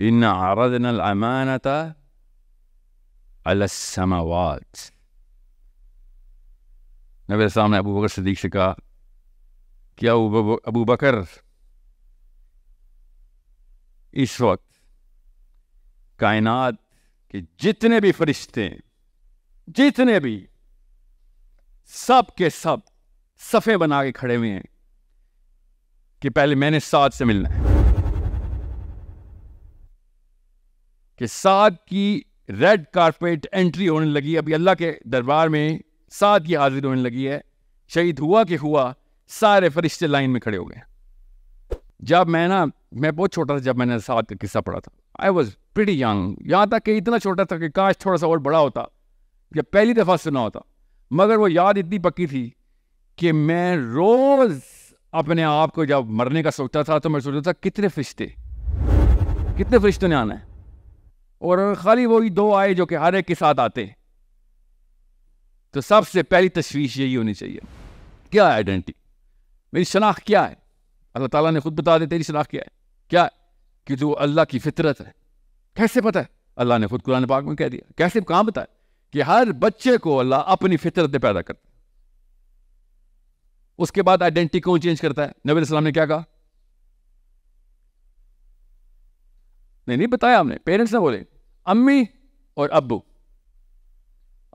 إن عرضنا الأمانة على السماوات नबी इस्लाम ने अबू बकर सदीक से कहा कि अबू बकर इस वक्त कायनात के जितने भी फरिश्ते जितने भी सब के सब सफ़े बना के खड़े हुए हैं कि पहले मैंने सात से मिलना है कि साद की रेड कारपेट एंट्री होने लगी अभी अल्लाह के दरबार में साद की हाजिर होने लगी है शहीद हुआ कि हुआ सारे फरिश्ते लाइन में खड़े हो गए जब मैं ना मैं बहुत छोटा था जब मैंने साद का किस्सा पढ़ा था आई वॉज प्रिटी यंग यहाँ तक कि इतना छोटा था कि काश थोड़ा सा और बड़ा होता या पहली दफ़ा सुना होता मगर वो याद इतनी पक्की थी कि मैं रोज़ अपने आप को जब मरने का सोचता था तो मैं सोचता था कितने फरिश्ते कितने फरिश्तों ने आना है और खाली वही दो आए जो कि हर एक के साथ आते हैं तो सबसे पहली तश्वीश यही होनी चाहिए क्या है आइडेंटिटी मेरी शनाख्त क्या है अल्लाह ताला ने खुद बता दे तेरी शनाख्त क्या है क्या है? कि जो अल्लाह की फितरत है कैसे पता है अल्लाह ने खुद कुरान पाक में कह दिया कैसे कहाँ बताया कि हर बच्चे को अल्लाह अपनी फितरत में पैदा करता उसके बाद आइडेंटिटी कौन चेंज करता है नबी ने क्या कहा नहीं नहीं बताया हमने पेरेंट्स ने बोले अम्मी और अब्बू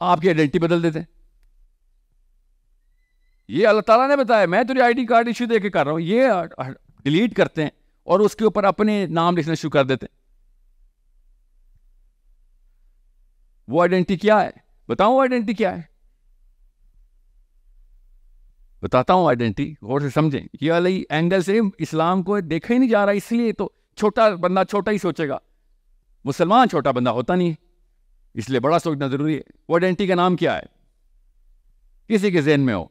आपकी आइडेंटिटी बदल देते हैं ये अल्लाह ताला ने बताया मैं तुझे आईडी कार्ड इश्यू दे के कर रहा हूं ये डिलीट करते हैं और उसके ऊपर अपने नाम लिखना शुरू कर देते हैं वो आइडेंटिटी क्या है बताऊं आइडेंटिटी क्या है बताता हूँ आइडेंटिटी और से समझें ये वाली एंगल से इस्लाम को देखा ही नहीं जा रहा इसलिए तो छोटा बंदा छोटा ही सोचेगा मुसलमान छोटा बंदा होता नहीं इसलिए बड़ा सोचना ज़रूरी है वो आइडेंटिटी का नाम क्या है किसी के जहन में हो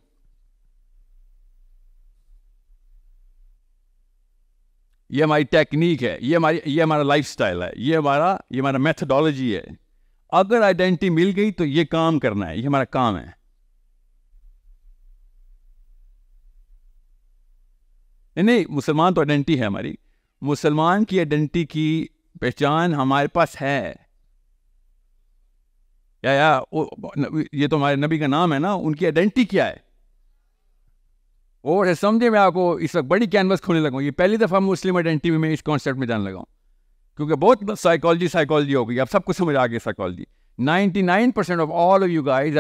ये हमारी टेक्निक है ये हमारी ये हमारा स्टाइल है ये हमारा ये हमारा मेथडोलॉजी है अगर आइडेंटिटी मिल गई तो ये काम करना है ये हमारा काम है नहीं मुसलमान तो आइडेंटिटी है हमारी मुसलमान की आइडेंटिटी की पहचान हमारे पास है या या ये तो हमारे नबी का नाम है ना उनकी आइडेंटिटी क्या है और समझे मैं आपको इस वक्त बड़ी कैनवस खोलने लगा ये पहली दफ़ा मुस्लिम आइडेंटिटी में इस कॉन्सेप्ट में जान लगा क्योंकि बहुत साइकोलॉजी साइकोलॉजी हो गई अब सबको समझ आ गया psychology nine percent of all of you guys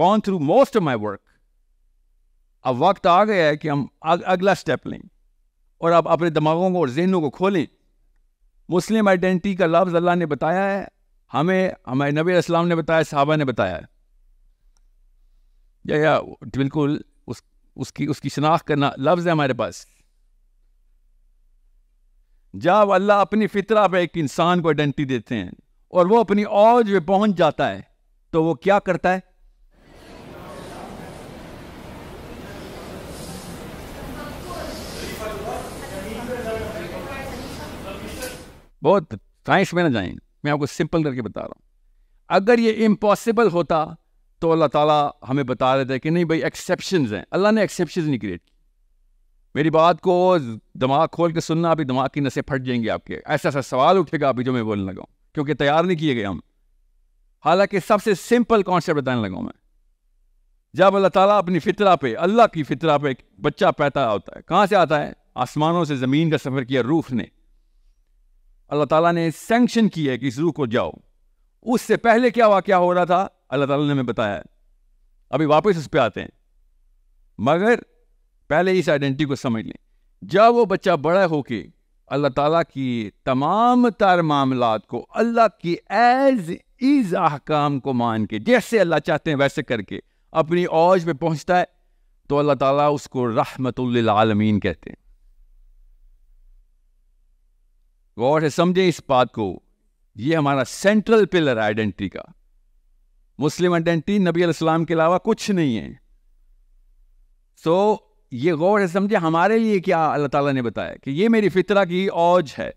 gone through most of my work अब वक्त आ गया है कि हम अगला स्टेप लें और आप अपने दिमागों को और जहनों को खोलें मुस्लिम आइडेंटिटी का लफ्ज़ अल्लाह ने बताया है हमें हमारे नबी इस्लाम ने बताया साहबा ने बताया है या, या बिल्कुल उस उसकी उसकी शनाख्त करना लफ्ज़ है हमारे पास जब अल्लाह अपनी फितरा पर एक इंसान को आइडेंटिटी देते हैं और वो अपनी औज पे पहुंच जाता है तो वो क्या करता है बहुत साइंस में ना जाएं मैं आपको सिंपल करके बता रहा हूँ अगर ये इम्पॉसिबल होता तो अल्लाह ताला हमें बता रहे थे कि नहीं भाई एक्सेप्शन हैं अल्लाह ने एक्सेप्शन नहीं क्रिएट की मेरी बात को दिमाग खोल के सुनना अभी दिमाग की नशे फट जाएंगी आपके ऐसा ऐसा सवाल उठेगा अभी जो मैं बोलने लगा क्योंकि तैयार नहीं किए गए हम हालांकि सबसे सिंपल कॉन्सेप्ट बताने लगा हूँ मैं जब अल्लाह ताला अपनी फितरा पे अल्लाह की फितरा पे एक बच्चा पैदा होता है कहाँ से आता है आसमानों से ज़मीन का सफ़र किया रूफ ने अल्लाह ताला ने सेंक्शन की है कि इस रूह को जाओ उससे पहले क्या वाक्य हो रहा था अल्लाह ताला ने हमें बताया है अभी वापस उस पर आते हैं मगर पहले इस आइडेंटिटी को समझ लें जब वो बच्चा बड़ा होके अल्लाह ताला की तमाम तर मामला को अल्लाह की एज इज अहकाम को मान के जैसे अल्लाह चाहते हैं वैसे करके अपनी औज में पहुंचता है तो अल्लाह ताला उसको रहमतुल्लिल आलमीन कहते हैं गॉड है समझे इस बात को ये हमारा सेंट्रल पिलर है आइडेंटिटी का मुस्लिम आइडेंटिटी नबी अलैहिस्सलाम के अलावा कुछ नहीं है सो so, ये गौर है समझे हमारे लिए क्या अल्लाह ताला ने बताया कि ये मेरी फितरा की औज है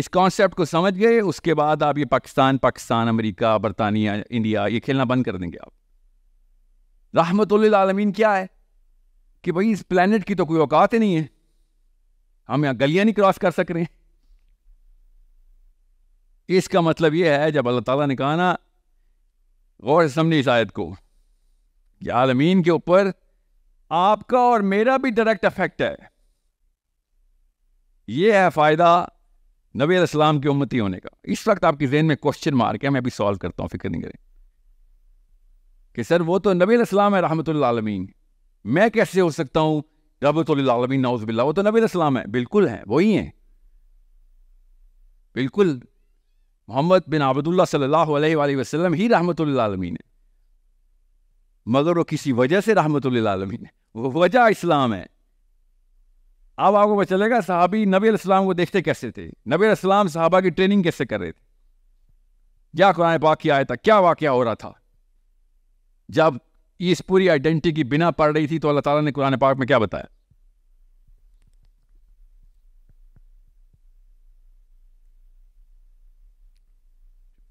इस कॉन्सेप्ट को समझ गए उसके बाद आप ये पाकिस्तान पाकिस्तान अमेरिका बरतानिया इंडिया ये खेलना बंद कर देंगे आप रहमत आलमीन क्या है कि भाई इस प्लानट की तो कोई औकात ही नहीं है हम यहां गलियां नहीं क्रॉस कर सक रहे इसका मतलब यह है जब अल्लाह ताला ने कहा ना गौर समझे इस आयत को आलमीन के ऊपर आपका और मेरा भी डायरेक्ट अफेक्ट है ये है फ़ायदा नबी अलैहिस्सलाम की उम्मती होने का इस वक्त आपके जहन में क्वेश्चन मार्क है मैं अभी सॉल्व करता हूं फिक्र नहीं करें कि सर वो तो नबी अलैहिस्सलाम है रहमतुल्लाह आलमीन मैं कैसे हो सकता हूं तो रबीन नाउजबिल्ला वो तो नबी इस्लाम है बिल्कुल हैं वही हैं बिल्कुल मोहम्मद बिन आबदुल्ला सल्लल्लाहु अलैहि वसल्लम ही रहमतुल्लामीन है मगर वो किसी वजह से रहमतुल्लामीन है वो वजह इस्लाम है अब आपको पता चलेगा साहबी नबी इस्लाम को देखते कैसे थे नबी इस्लाम साहबा की ट्रेनिंग कैसे कर रहे थे क्या कुरान पाक की आया था क्या वाक्य हो रहा था जब इस पूरी आइडेंटिटी की बिना पढ़ रही थी तो अल्लाह ताला ने कुरान पाक में क्या बताया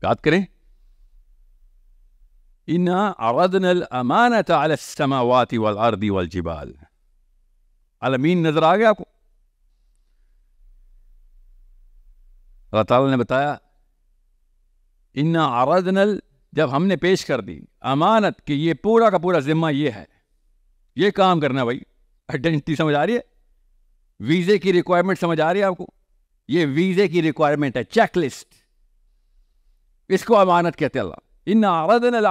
याद करें इन्ना अरदनल अमानत अलसमावाति वल जिबाल अलमीन नजर आ गया आपको अल्लाह ताला ने बताया इन्ना अरदनल जब हमने पेश कर दी अमानत कि ये पूरा का पूरा जिम्मा ये है ये काम करना भाई आइडेंटिटी समझ आ रही है वीज़े की रिक्वायरमेंट समझ आ रही है आपको ये वीज़े की रिक्वायरमेंट है चेकलिस्ट इसको अमानत कहते अल्लाह इन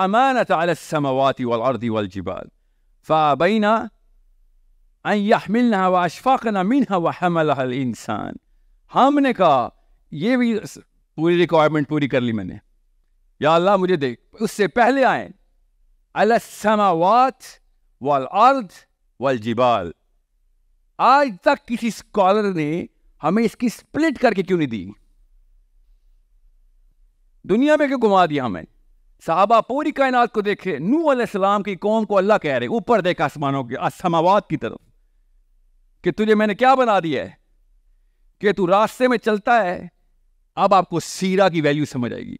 अमानत अलसमावाती वलअर्दी वलजिबाल अन यहमिलना व अशफ़ाक़ना मिनहा व हमलहा इंसान हमने कहा ये भी पूरी रिक्वायरमेंट पूरी कर ली मैंने या अल्लाह मुझे देख उससे पहले आए अलसमावात वाल अर्द वाल जिबाल आज तक किसी स्कॉलर ने हमें इसकी स्प्लिट करके क्यों नहीं दी दुनिया में क्यों घुमा दिया हमें साहबा पूरी कायनात को देखे नू अलैहिस्सलाम की कौम को अल्लाह कह रहे ऊपर देखा आसमानों के असमावाद की तरफ कि तुझे मैंने क्या बना दिया है कि तू रास्ते में चलता है अब आपको सीरा की वैल्यू समझ आएगी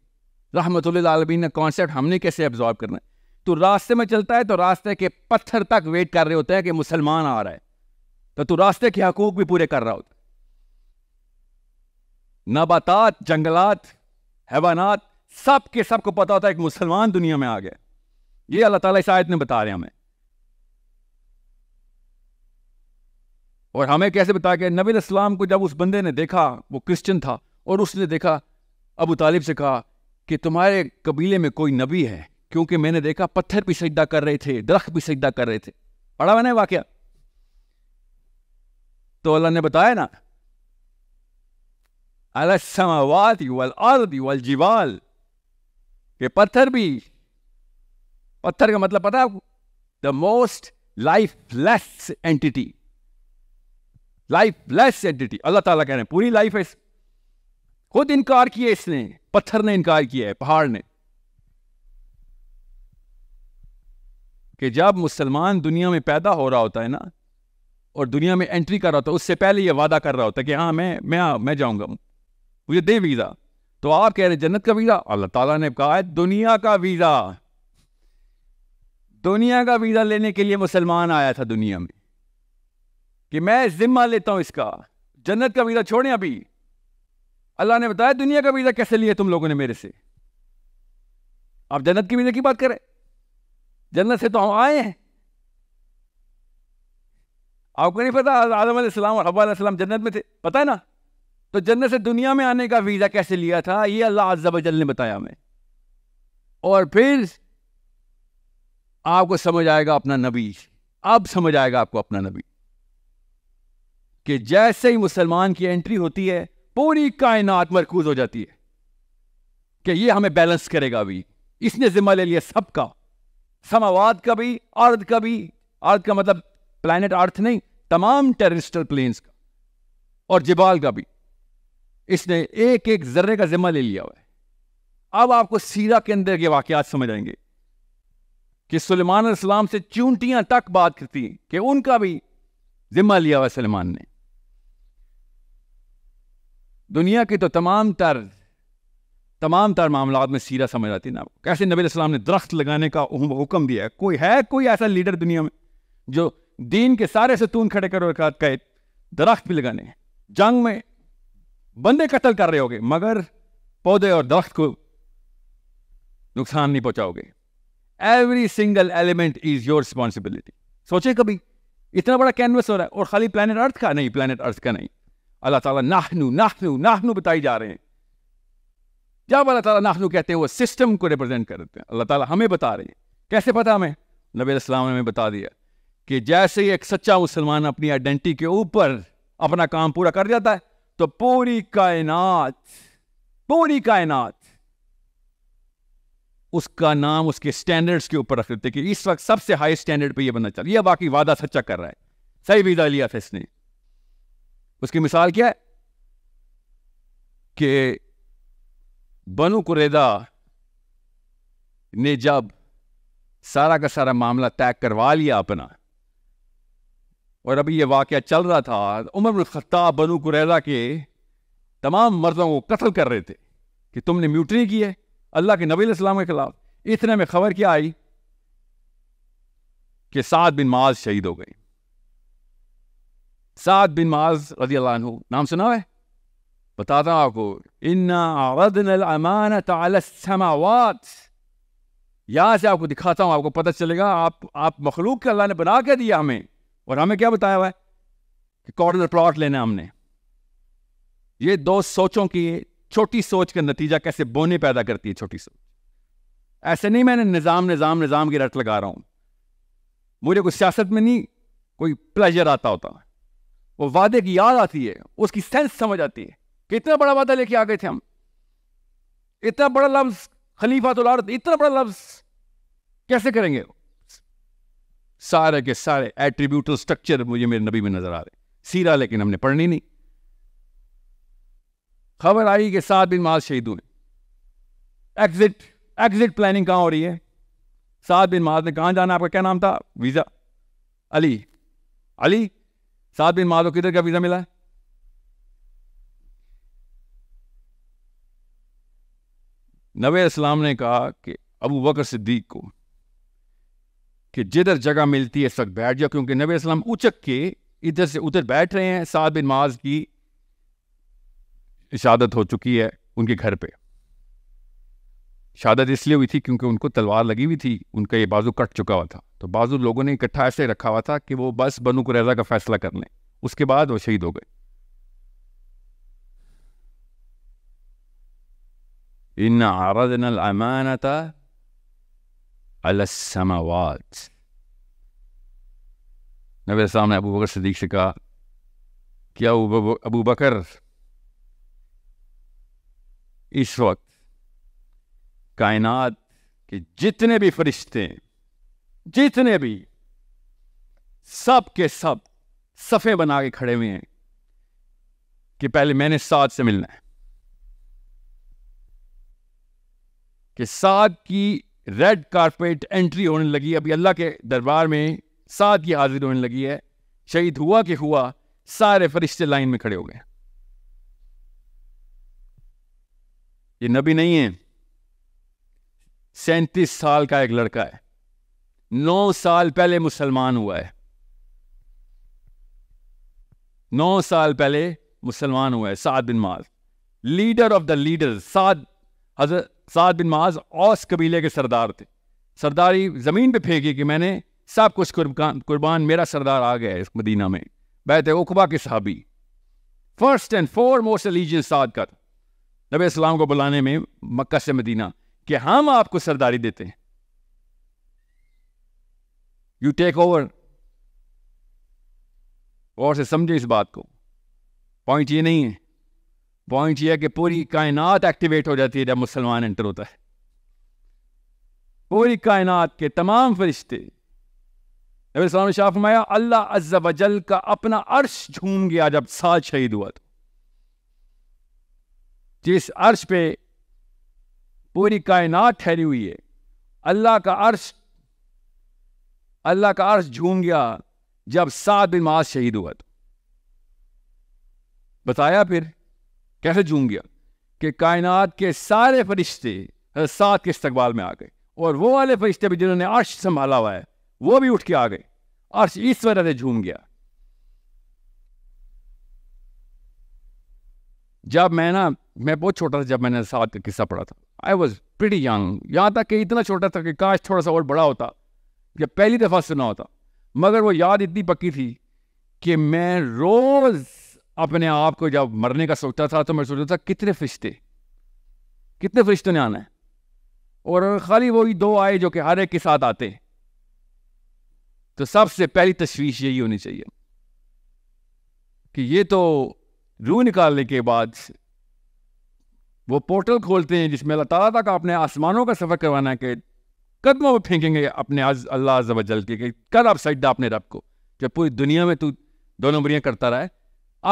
रहमत आलमीन का कॉन्सेप्ट हमने कैसे एब्जॉर्व करना है तो रास्ते में चलता है तो रास्ते के पत्थर तक वेट कर रहे होते हैं कि मुसलमान आ रहा है तो तू रास्ते के हकूक भी पूरे कर रहा होता नबातात जंगलात हैवानात सब के सबको पता होता है कि मुसलमान दुनिया में आ गया ये अल्लाह ताला इस आयत में बता रहे हमें और हमें कैसे बता गया नबी इस्लाम को जब उस बंदे ने देखा वो क्रिश्चियन था और उसने देखा अबू तालिब से कहा कि तुम्हारे कबीले में कोई नबी है क्योंकि मैंने देखा पत्थर भी सजदा कर रहे थे दरख्त भी सजदा कर रहे थे पढ़ा मैंने वाक्य तो अल्लाह ने बताया ना अलसमावाद वल अर्द वल जीवाल ये पत्थर भी पत्थर का मतलब पता है आपको the most lifeless entity lifeless entity Allah Taala कह रहे हैं पूरी लाइफ है खुद इनकार किए इसने पत्थर ने इनकार किया है पहाड़ ने कि जब मुसलमान दुनिया में पैदा हो रहा होता है ना और दुनिया में एंट्री कर रहा होता है उससे पहले ये वादा कर रहा होता है कि हाँ मैं मैं मैं जाऊंगा मुझे दे वीज़ा तो आप कह रहे जन्नत का वीज़ा अल्लाह ताला ने कहा है दुनिया का वीज़ा दुनिया का वीज़ा लेने के लिए मुसलमान आया था दुनिया में कि मैं जिम्मा लेता हूं इसका जन्नत का वीज़ा छोड़ें अभी अल्लाह ने बताया दुनिया का वीज़ा कैसे लिया तुम लोगों ने मेरे से आप जन्नत के वीजा की बात करें जन्नत से तो हम आए हैं आपको नहीं पता आजम आसमाम और हब्बा जन्नत में थे पता है ना तो जन्नत से दुनिया में आने का वीज़ा कैसे लिया था ये अल्लाह अज्जल ने बताया हमें और फिर आपको समझ आएगा अपना नबी अब समझ आएगा आपको अपना नबी कि जैसे ही मुसलमान की एंट्री होती है पूरी कायनात मरकूज हो जाती है कि ये हमें बैलेंस करेगा अभी इसने जिम्मा ले लिया सबका समावाद का भी अर्ध का भी अर्ध का मतलब प्लैनेट अर्थ नहीं तमाम टेरिस्टल प्लेन्स का और जिबाल का भी इसने एक एक जर्रे का जिम्मा ले लिया हुआ है अब आपको सीरा के अंदर के वाकत समझ आएंगे कि सलेमान सलेमान से चूंटियां तक बात करती हैं कि उनका भी जिम्मा लिया हुआ सलेमान ने दुनिया के तो तमाम तर तमाम तर मामला में सीरा समझ आती ना कैसे नबी सलाम ने दरख्त लगाने का हुक्म दिया है कोई है कोई ऐसा लीडर दुनिया में जो दीन के सारे सतून खड़े कर कहे दरख्त भी लगाने हैं जंग में बंदे कत्ल कर रहे होगे मगर पौधे और दरख्त को नुकसान नहीं पहुंचाओगे every single element is your responsibility सोचे कभी इतना बड़ा कैनवस हो रहा है और खाली प्लानट अर्थ का नहीं प्लानट अर्थ का नहीं अल्लाह ताला नाहनू नाहनू नाहनू बताई जा रहे हैं जब अल्लाह ताला नाहनू कहते हैं वो सिस्टम को रिप्रेजेंट करते हैं अल्लाह ताला हमें बता रहे हैं कैसे पता हमें नबी इस्लाम ने हमें बता दिया कि जैसे ही एक सच्चा मुसलमान अपनी आइडेंटिटी के ऊपर अपना काम पूरा कर जाता है तो पूरी कायनात पूरी कायनात उसका नाम उसके स्टैंडर्ड्स के ऊपर रख देते कि इस वक्त सबसे हाई स्टैंडर्ड पे ये बनना चाहिए ये बाकी वादा सच्चा कर रहा है सही वीजा लिया था इसने उसकी मिसाल क्या है कि बनु कुरेदा ने जब सारा का सारा मामला तय करवा लिया अपना और अभी यह वाक्य चल रहा था तो उमर खत्ताब बनु कुरेदा के तमाम मर्दों को कत्ल कर रहे थे कि तुमने म्यूटरी की है अल्लाह के नबी इस्लाम के खिलाफ इतने में खबर क्या आई कि सात बिन माज शहीद हो गई साद बिन माज रजी अल्लाह नाम सुना है बताता हूँ आपको इन्ना यहाँ से आपको दिखाता हूँ आपको पता चलेगा आप आप मखलूक के अल्लाह ने बना के दिया हमें और हमें क्या बताया हुआ है कि कॉर्नर प्लॉट लेना हमने ये दो सोचों की छोटी सोच का नतीजा कैसे बोने पैदा करती है छोटी सोच ऐसे नहीं मैंने निज़ाम निज़ाम निज़ाम की रट लगा रहा हूँ मुझे कुछ सियासत में नहीं कोई प्लेजर आता होता है वो वादे की याद आती है उसकी सेंस समझ आती है कि इतना बड़ा वादा लेके आ गए थे हम इतना बड़ा लफ्ज खलीफा तो लारत इतना बड़ा लफ्ज कैसे करेंगे सारे के सारे एट्रीब्यूटल स्ट्रक्चर मुझे मेरे नबी में नजर आ रहे सीरा लेकिन हमने पढ़नी नहीं खबर आई कि सात बिन माज शहीद हुए एग्जिट एग्जिट प्लानिंग कहां हो रही है सात बिन माज ने कहा जाना आपका क्या नाम था वीज़ा अली अली सात बिन मालो तो किधर का वीज़ा मिला है नबी इस्लाम ने कहा कि अबू बकर सिद्दीक को कि जिधर जगह मिलती है सख्त बैठ जाओ क्योंकि नबी इस्लाम उचक के इधर से उधर बैठ रहे हैं सात बिन माज की इशादत हो चुकी है उनके घर पे शादत इसलिए हुई थी क्योंकि उनको तलवार लगी हुई थी उनका ये बाजू कट चुका हुआ था तो बाजू लोगों ने इकट्ठा ऐसे रखा हुआ था कि वो बस बनु कुरैजा का फैसला कर लें उसके बाद वो शहीद हो गए इन आरदन अमानता अलसमावात नबी साहब ने अबू बकर सदीक से कहा क्या अबू बकर इस वक्त कायनात के जितने भी फरिश्ते जितने भी सब के सब सफ़े बना के खड़े हुए हैं कि पहले मैंने साध से मिलना है कि साद की रेड कारपेट एंट्री होने लगी अभी अल्लाह के दरबार में साध की हाजिर होने लगी है शहीद हुआ कि हुआ सारे फरिश्ते लाइन में खड़े हो गए ये नबी नहीं है सैंतीस साल का एक लड़का है नौ साल पहले मुसलमान हुआ है नौ साल पहले मुसलमान हुआ है Saad bin Muaz leader of the leader Saad हजरत साद बिन माज औस कबीले के सरदार थे सरदारी ज़मीन पे फेंकी कि मैंने सब कुछ कुर्बान मेरा सरदार आ गया है इस मदीना में बहते उकबा के साहबी first and foremost allegiance Saad का नबी इस्लाम को बुलाने में मक्का से मदीना कि हम आपको सरदारी देते हैं यू टेक ओवर और से समझे इस बात को पॉइंट ये नहीं है पॉइंट ये है कि पूरी कायनात एक्टिवेट हो जाती है जब मुसलमान एंटर होता है पूरी कायनात के तमाम फरिश्ते नबीसम शाह फरमाया अल्लाह अज्जल का अपना अर्श झूम गया जब साल शहीद हुआ तो जिस अर्श पे पूरी कायनात ठहरी हुई है अल्लाह का अर्श अल्लाह का अर्श झूम गया जब सात बिन मास शहीद हुआ तो बताया फिर कैसे झूम गया कि कायनात के सारे फरिश्ते सात के इस्तेबाल में आ गए और वो वाले फरिश्ते भी जिन्होंने अर्श संभाला हुआ है वो भी उठ के आ गए अर्श इस वजह से झूम गया जब मैं ना मैं बहुत छोटा था जब मैंने सात का किस्सा पढ़ा था आई वॉज प्रिटी यंग यहाँ तक कि इतना छोटा था कि काश थोड़ा सा और बड़ा होता या पहली दफ़ा सुना होता मगर वो याद इतनी पक्की थी कि मैं रोज़ अपने आप को जब मरने का सोचता था तो मैं सोचता था कितने फरिश्ते कितने फरिश्तों ने आना है और खाली वही दो आए जो कि हर एक के साथ आते तो सबसे पहली तशवीश यही होनी चाहिए कि ये तो रू निकालने के बाद वो पोर्टल खोलते हैं जिसमें अल्लाह ताला तक आपने आसमानों का सफ़र करवाना है कि कदमों वो फेंकेंगे अपने आज अल्लाह जल के कल आप सजदा अपने रब को जब पूरी दुनिया में तू दो नंबरियाँ करता रहा है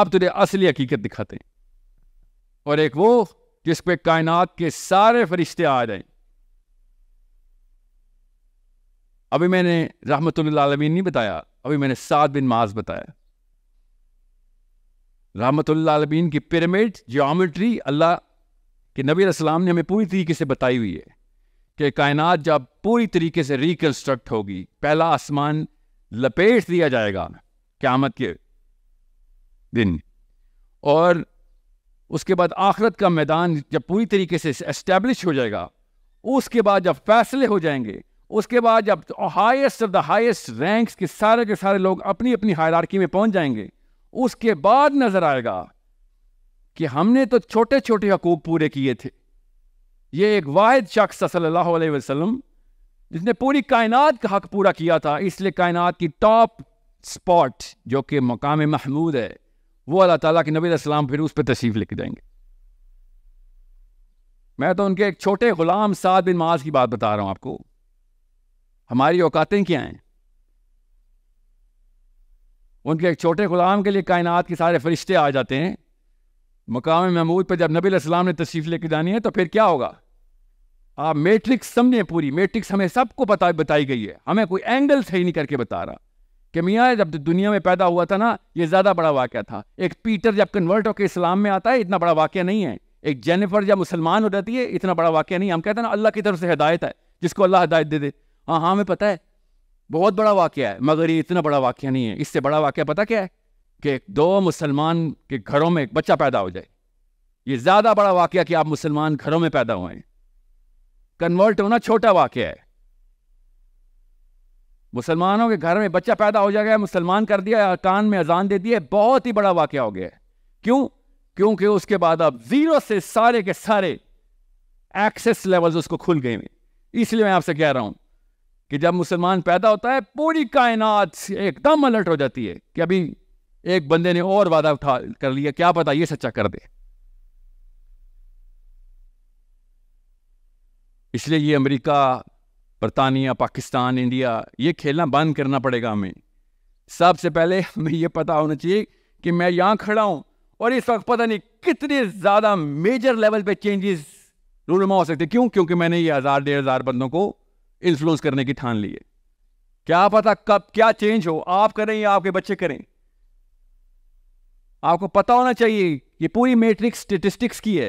आप तुझे असली हकीकत दिखाते हैं और एक वो जिस पे कायनात के सारे फरिश्ते आ जाए अभी मैंने रहमत आलमीन नहीं बताया अभी मैंने सात बिन माज बताया रहमत आलमीन की पिरामिड जियोमेट्री अल्लाह कि नबी असलम ने हमें पूरी तरीके से बताई हुई है कि कायनात जब पूरी तरीके से रिकन्स्ट्रक्ट होगी पहला आसमान लपेट दिया जाएगा क्यामत के दिन और उसके बाद आखरत का मैदान जब पूरी तरीके से एस्टेब्लिश हो जाएगा उसके बाद जब फैसले हो जाएंगे उसके बाद जब highest of the highest ranks के सारे के सारे लोग अपनी अपनी हायरार्की में पहुंच जाएंगे उसके बाद नजर आएगा कि हमने तो छोटे छोटे हकूक पूरे किए थे ये एक वाद शख्स सल्लल्लाहु अलैहि वसल्लम जिसने पूरी कायनात का हक पूरा किया था इसलिए कायनात की टॉप स्पॉट जो कि मकाम महमूद है वो अल्लाह ताला के नबी सलाम फिर उस पर तशरीफ लिख देंगे मैं तो उनके एक छोटे गुलाम साद बिन माज की बात बता रहा हूं आपको हमारी औकातें क्या हैं उनके एक छोटे गुलाम के लिए कायनात के सारे फरिश्ते आ जाते हैं मकाम महमूद पर जब नबी सलाम ने तशरीफ लेके जानी है तो फिर क्या होगा आप मैट्रिक्स समझें पूरी मैट्रिक्स हमें सबको बता बताई गई है हमें कोई एंगल सही नहीं करके बता रहा कि मियाँ जब दुनिया में पैदा हुआ था ना ये ज़्यादा बड़ा वाक़ था एक पीटर जब कन्वर्ट होकर इस्लाम में आता है इतना बड़ा वाक़ नहीं है एक जेनिफर जब मुसलमान हो जाती है इतना बड़ा वाक़ नहीं हम कहते हैं ना अल्लाह की तरफ से हदायत है जिसको अल्लाह हदायत दे दे हाँ हाँ हमें पता है बहुत बड़ा वाक़ है मगर ये इतना बड़ा वाक़ नहीं है इससे बड़ा वाक़ पता क्या है कि दो मुसलमान के घरों में एक बच्चा पैदा हो जाए ये ज़्यादा बड़ा वाक्य कि आप मुसलमान घरों में पैदा हुए कन्वर्ट होना छोटा वाक़ है मुसलमानों के घर में बच्चा पैदा हो जाएगा मुसलमान कर दिया कान में अजान दे दिए बहुत ही बड़ा वाक्य हो गया है क्यों क्योंकि उसके बाद अब जीरो से सारे के सारे एक्सेस लेवल्स उसको खुल गए इसलिए मैं आपसे कह रहा हूं कि जब मुसलमान पैदा होता है पूरी कायनात एकदम अलर्ट हो जाती है कि अभी एक बंदे ने और वादा उठा कर लिया क्या पता ये सच्चा कर दे इसलिए ये अमेरिका बरतानिया पाकिस्तान इंडिया ये खेलना बंद करना पड़ेगा हमें सबसे पहले हमें ये पता होना चाहिए कि मैं यहाँ खड़ा हूँ और इस वक्त पता नहीं कितने ज़्यादा मेजर लेवल पे चेंजेस रूलमा हो सकते क्यों क्योंकि मैंने ये हज़ार डेढ़ हज़ार बंदों को इन्फ्लुएंस करने की ठान ली है क्या पता कब क्या चेंज हो आप करें या आपके बच्चे करें आपको पता होना चाहिए ये पूरी मैट्रिक्स स्टेटिस्टिक्स की है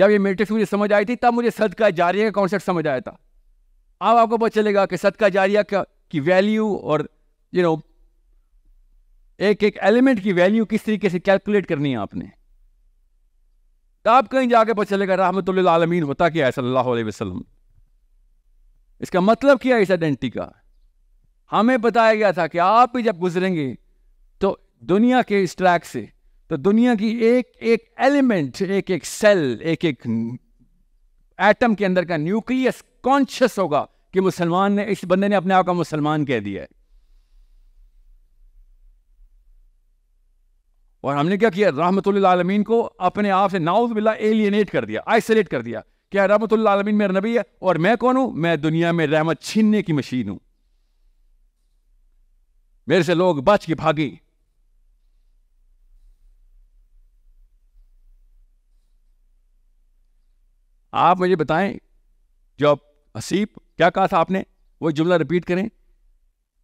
जब ये मैट्रिक्स मुझे समझ आई थी तब मुझे सदका जारिया का कॉन्सेप्ट समझ आया था अब आपको पता चलेगा कि सदका जारिया का की वैल्यू और यू नो एक एक एलिमेंट की वैल्यू किस तरीके से कैलकुलेट करनी है आपने तब कहीं जाके पता चलेगा रहमत आलमीन होता क्या है सल्लल्लाहु अलैहि वसल्लम इसका मतलब क्या है इस आइडेंटिटी का हमें बताया गया था कि आप भी जब गुजरेंगे दुनिया के इस ट्रैक से तो दुनिया की एक एक एलिमेंट एक एक सेल एक एक एटम के अंदर का न्यूक्लियस कॉन्शियस होगा कि मुसलमान ने इस बंदे ने अपने आप का मुसलमान कह दिया है और हमने क्या किया रहमत आलमीन को अपने आप से नाउज बिल्ला एलियनेट कर दिया आइसोलेट कर दिया क्या रहमत आलमीन मेरा नबी है और मैं कौन हूं मैं दुनिया में रहमत छीनने की मशीन हूं मेरे से लोग बच के भागी आप मुझे बताएं जो हसीब क्या कहा था आपने वो जुमला रिपीट करें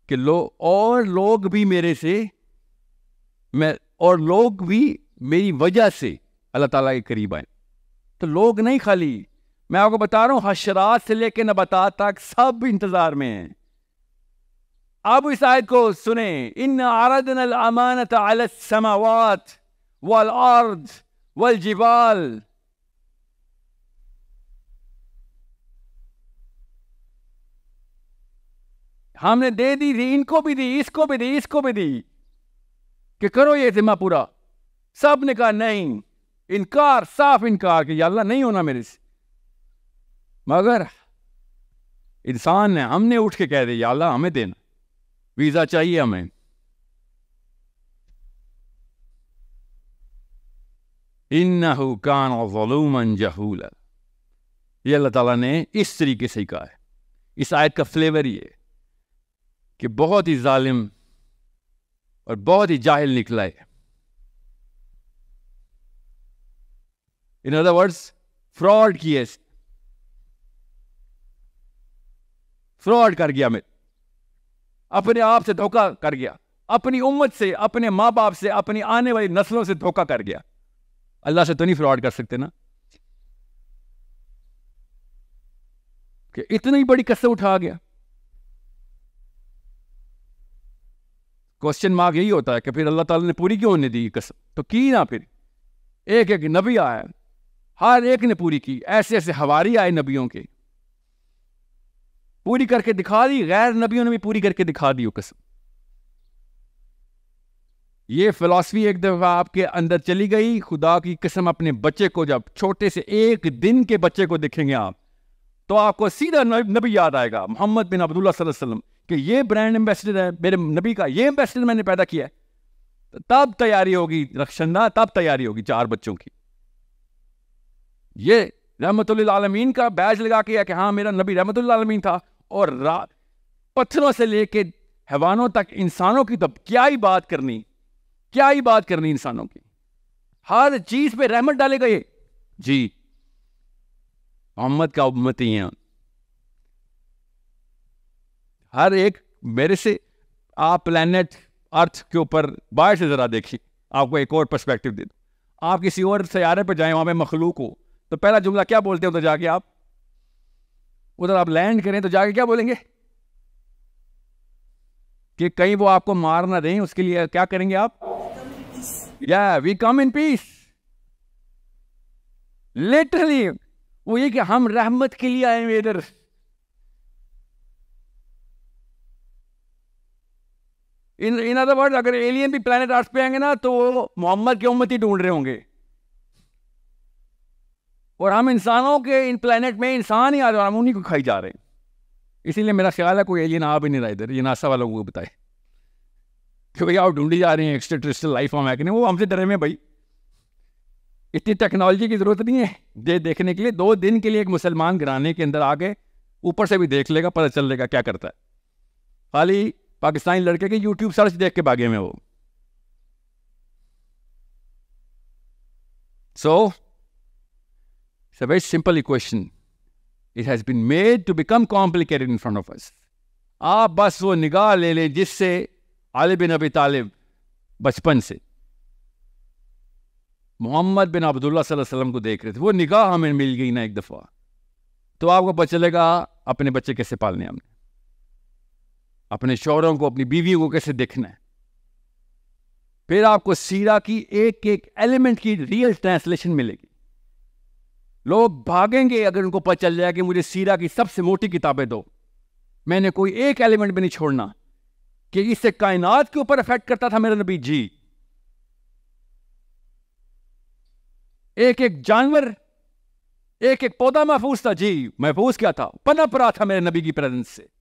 कि लो और लोग भी मेरे से मैं और लोग भी मेरी वजह से अल्लाह ताला के करीब आए तो लोग नहीं खाली मैं आपको बता रहा हूं हशरात से लेकर नबाता तक सब इंतज़ार में हैं अब इस आयत को सुने इन आरदन अमानत समावत वल अर्द वल जिबाल हमने दे दी थी इनको भी दी इसको भी दी इसको भी दी कि करो ये जिम्मा पूरा सब ने कहा नहीं इनकार साफ इनकार कि अल्लाह नहीं होना मेरे से मगर इंसान ने हमने उठ के कह दिया अल्लाह हमें देना वीज़ा चाहिए हमें इन्ना जहूल ये अल्लाह ताला ने इस तरीके से ही कहा है इस आयत का फ्लेवर ये कि बहुत ही जालिम और बहुत ही जाहिल निकला है इन अदर वर्ड्स फ्रॉड किए फ्रॉड कर गया मैं अपने आप से धोखा कर गया अपनी उम्मत से अपने माँ बाप से अपनी आने वाली नस्लों से धोखा कर गया अल्लाह से तो नहीं फ्रॉड कर सकते ना कि इतनी बड़ी कसर उठा गया क्वेश्चन मार्क यही होता है कि फिर अल्लाह ताला ने पूरी क्यों होने दी कसम तो की ना फिर एक एक नबी आया हर एक ने पूरी की ऐसे ऐसे हवारी आए नबियों के पूरी करके दिखा दी गैर नबियों ने भी पूरी करके दिखा दी कसम ये फिलॉसफी एक दफ़ा आपके अंदर चली गई खुदा की कसम अपने बच्चे को जब छोटे से एक दिन के बच्चे को देखेंगे आप तो आपको सीधा नबी याद आएगा मोहम्मद बिन अब्दुल्ला कि ये ब्रांड एम्बेसडर है मेरे नबी का ये एम्बेसडर मैंने पैदा किया है तो तब तैयारी होगी रक्षंदा तब तैयारी होगी चार बच्चों की ये रहमत आलमीन का बैज लगा के कि हाँ मेरा नबी रहमत आलमीन था और पत्थरों से लेके हैवानों तक इंसानों की तब क्या ही बात करनी क्या ही बात करनी इंसानों की हर चीज पे रहमत डालेगा ये जी मोहम्मद का उम्मती हैं हर एक मेरे से आप प्लेनेट अर्थ के ऊपर बाहर से ज़रा देखिए आपको एक और पर्सपेक्टिव दे आप किसी और सयारे पर जाएं वहां पे मखलूक हो तो पहला जुमला क्या बोलते हैं उधर जाके आप उधर आप लैंड करें तो जाके क्या बोलेंगे कि कहीं वो आपको मार ना दें उसके लिए क्या करेंगे आप या we come in peace literally वो ये कि हम रहमत के लिए आए हुए इधर इन इन अदर वर्ड अगर एलियन भी प्लानट अर्थ पे आएंगे ना तो वो मोहम्मद की उम्मत ही ढूंढ रहे होंगे और हम इंसानों के इन प्लानट में इंसान ही आ रहे हम उन्हीं को खाई जा रहे हैं इसीलिए मेरा ख्याल है कोई एलियन आ भी नहीं रहा इधर ये नासा वालों को बताए कि भैया आप ढूंढी जा रहे हैं एक्स्ट्रा टेरिस्टल लाइफ हम है कि नहीं वो हमसे डरे में भाई इतनी टेक्नोलॉजी की ज़रूरत नहीं है दे देखने के लिए दो दिन के लिए एक मुसलमान घराने के अंदर आके ऊपर से भी देख लेगा पता चल लेगा क्या करता है खाली पाकिस्तानी लड़के के यूट्यूब सर्च देख के भागे में वो so it's a very simple equation it has been made to become complicated in front of us आप बस वो निगाह ले लें जिससे आलिब अबी तालिब बचपन से मोहम्मद बिन अब्दुल्ला वसल्लम को देख रहे थे वो निगाह हमें मिल गई ना एक दफ़ा तो आपको पता चलेगा अपने बच्चे कैसे पालने हमने अपने शोरों को अपनी बीवी को कैसे देखना है फिर आपको सीरा की एक एक एलिमेंट की रियल ट्रांसलेशन मिलेगी लोग भागेंगे अगर उनको पता चल जाए कि मुझे सीरा की सबसे मोटी किताबें दो मैंने कोई एक एलिमेंट भी नहीं छोड़ना कि इससे कायनात के ऊपर अफेक्ट करता था मेरा नबी जी एक एक जानवर एक एक पौधा महफूज था जी महफूज क्या था पनप रहा था मेरे नबी की प्रेजेंस से